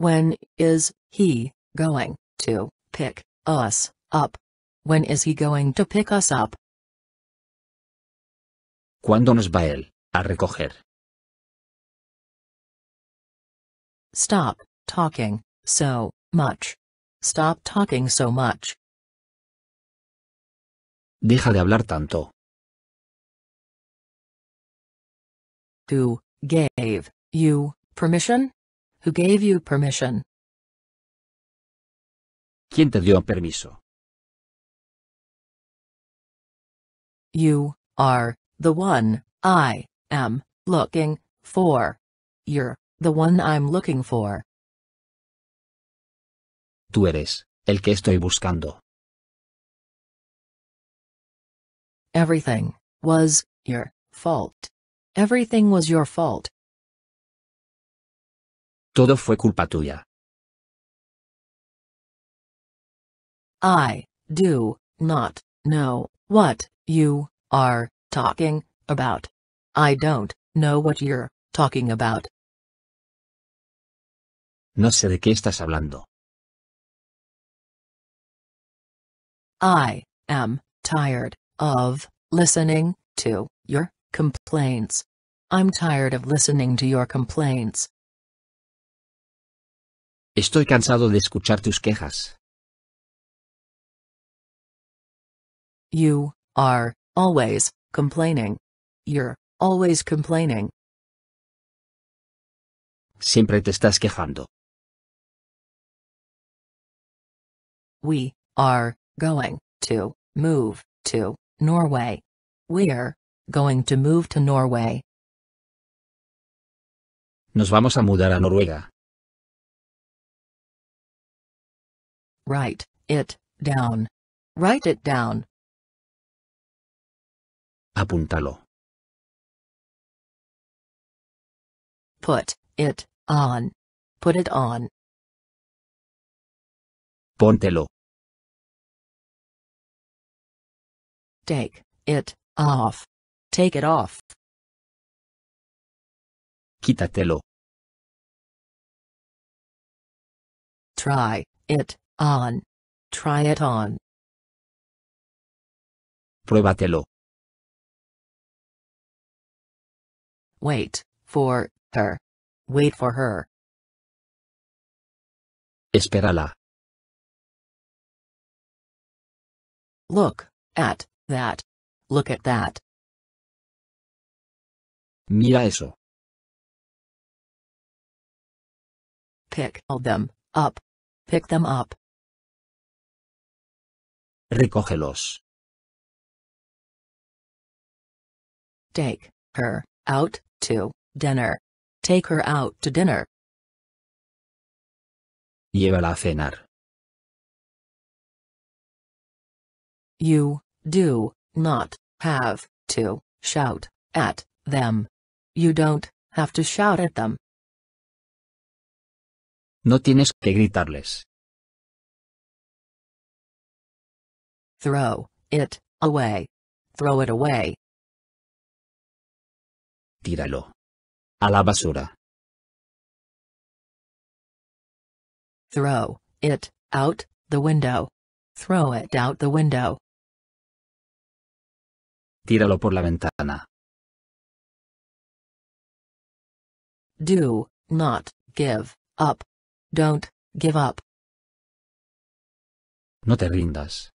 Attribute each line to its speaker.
Speaker 1: When is he going to pick us up? When is he going to pick us up? ¿Cuándo nos va él a recoger? Stop talking so much. Stop talking so much. Deja de hablar tanto. Who gave you permission? Who gave you permission? ¿Quién te dio permiso? You are the one I am looking for. You're the one I'm looking for. Tú eres el que estoy buscando. Everything was your fault. Everything was your fault. Todo fue culpa tuya. I do not know what you are talking about. I don't know what you're talking about. No sé de qué estás hablando. I am tired of listening to your complaints. I'm tired of listening to your complaints. Estoy cansado de escuchar tus quejas. You are always complaining. You're always complaining. Siempre te estás quejando. We are going to move to Norway. We're going to move to Norway. Nos vamos a mudar a Noruega. Write it down. Write it down. Apúntalo. Put it on. Put it on. Póntelo. Take it off. Take it off. Quítatelo. Try it on. Try it on. Pruébatelo. Wait for her. Wait for her. Espérala. Look at that. Look at that. Mira eso. Pick them up. Pick them up. Recógelos. Take her out to dinner. Take her out to dinner. Llévala a cenar. You do not have to shout at them. You don't have to shout at them. No tienes que gritarles. Throw it away. Throw it away. Tíralo. A la basura. Throw it out the window. Throw it out the window. Tíralo por la ventana. Do not give up. Don't give up. No te rindas.